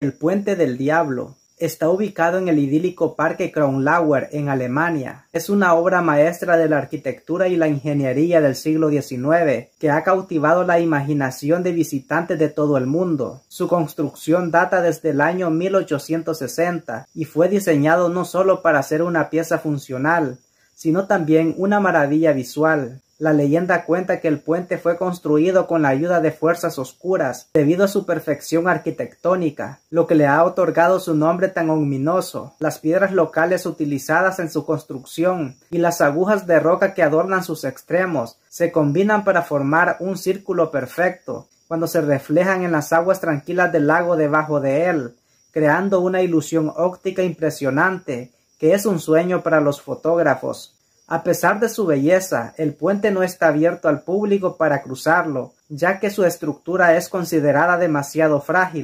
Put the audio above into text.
El Puente del Diablo está ubicado en el idílico Parque Kronlauer en Alemania. Es una obra maestra de la arquitectura y la ingeniería del siglo XIX que ha cautivado la imaginación de visitantes de todo el mundo. Su construcción data desde el año 1860 y fue diseñado no solo para ser una pieza funcional, sino también una maravilla visual. La leyenda cuenta que el puente fue construido con la ayuda de fuerzas oscuras, debido a su perfección arquitectónica, lo que le ha otorgado su nombre tan ominoso, las piedras locales utilizadas en su construcción y las agujas de roca que adornan sus extremos se combinan para formar un círculo perfecto cuando se reflejan en las aguas tranquilas del lago debajo de él, creando una ilusión óptica impresionante que es un sueño para los fotógrafos. A pesar de su belleza, el puente no está abierto al público para cruzarlo, ya que su estructura es considerada demasiado frágil.